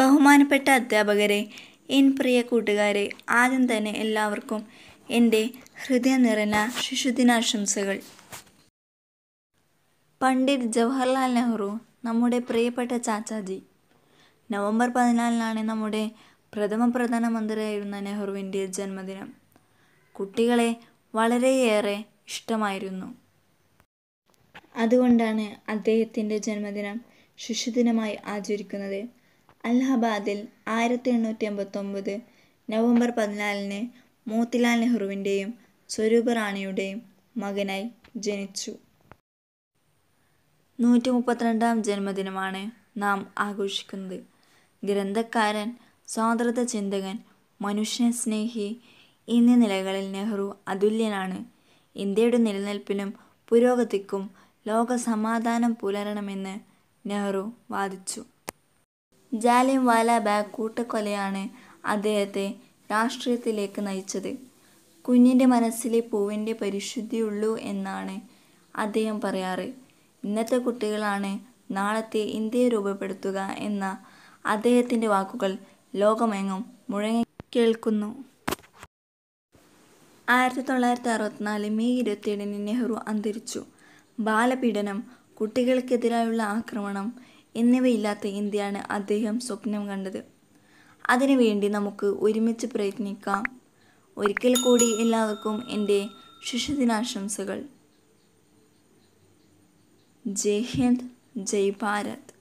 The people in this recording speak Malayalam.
ബഹുമാനപ്പെട്ട അധ്യാപകരെ എൻ പ്രിയ കൂട്ടുകാരെ ആദ്യം തന്നെ എല്ലാവർക്കും എൻ്റെ ഹൃദയ നിറഞ്ഞ ശിശുദിനാശംസകൾ പണ്ഡിറ്റ് ജവഹർലാൽ നെഹ്റു നമ്മുടെ പ്രിയപ്പെട്ട ചാച്ചാജി നവംബർ പതിനാലിനാണ് നമ്മുടെ പ്രഥമ പ്രധാനമന്ത്രിയായിരുന്ന നെഹ്റുവിൻ്റെ ജന്മദിനം കുട്ടികളെ വളരെയേറെ ഇഷ്ടമായിരുന്നു അതുകൊണ്ടാണ് അദ്ദേഹത്തിൻ്റെ ജന്മദിനം ശിശുദിനമായി ആചരിക്കുന്നത് അലഹബാദിൽ ആയിരത്തി എണ്ണൂറ്റി എൺപത്തൊമ്പത് നവംബർ പതിനാലിന് മോത്തിലാൽ നെഹ്റുവിൻ്റെയും സ്വരൂപ റാണിയുടെയും മകനായി ജനിച്ചു നൂറ്റി മുപ്പത്തിരണ്ടാം ജന്മദിനമാണ് നാം ആഘോഷിക്കുന്നത് ഗ്രന്ഥക്കാരൻ സ്വാതന്ത്ര്യ ചിന്തകൻ മനുഷ്യ സ്നേഹി എന്നീ നിലകളിൽ നെഹ്റു അതുല്യനാണ് ഇന്ത്യയുടെ നിലനിൽപ്പിനും പുരോഗതിക്കും ലോക സമാധാനം പുലരണമെന്ന് നെഹ്റു വാദിച്ചു ജാലിയൻവാല ബാഗ് കൂട്ടക്കൊലയാണ് അദ്ദേഹത്തെ രാഷ്ട്രീയത്തിലേക്ക് നയിച്ചത് കുഞ്ഞിൻ്റെ മനസ്സിലെ പൂവിൻ്റെ പരിശുദ്ധിയുള്ളൂ എന്നാണ് അദ്ദേഹം പറയാറ് ഇന്നത്തെ കുട്ടികളാണ് നാളത്തെ ഇന്ത്യയെ രൂപപ്പെടുത്തുക എന്ന അദ്ദേഹത്തിൻ്റെ വാക്കുകൾ ലോകമെങ്ങും മുഴങ്ങി കേൾക്കുന്നു ആയിരത്തി തൊള്ളായിരത്തി അറുപത്തിനാല് മെയ് ഇരുപത്തിയേഴിന് നെഹ്റു അന്തരിച്ചു ബാലപീഡനം കുട്ടികൾക്കെതിരായുള്ള ആക്രമണം എന്നിവയില്ലാത്ത ഇന്ത്യയാണ് അദ്ദേഹം സ്വപ്നം കണ്ടത് അതിനുവേണ്ടി നമുക്ക് ഒരുമിച്ച് പ്രയത്നിക്കാം ഒരിക്കൽ കൂടി എല്ലാവർക്കും എൻ്റെ ശിശുദിനാശംസകൾ ജയ് ഹിന്ദ് ജയ് ഭാരത്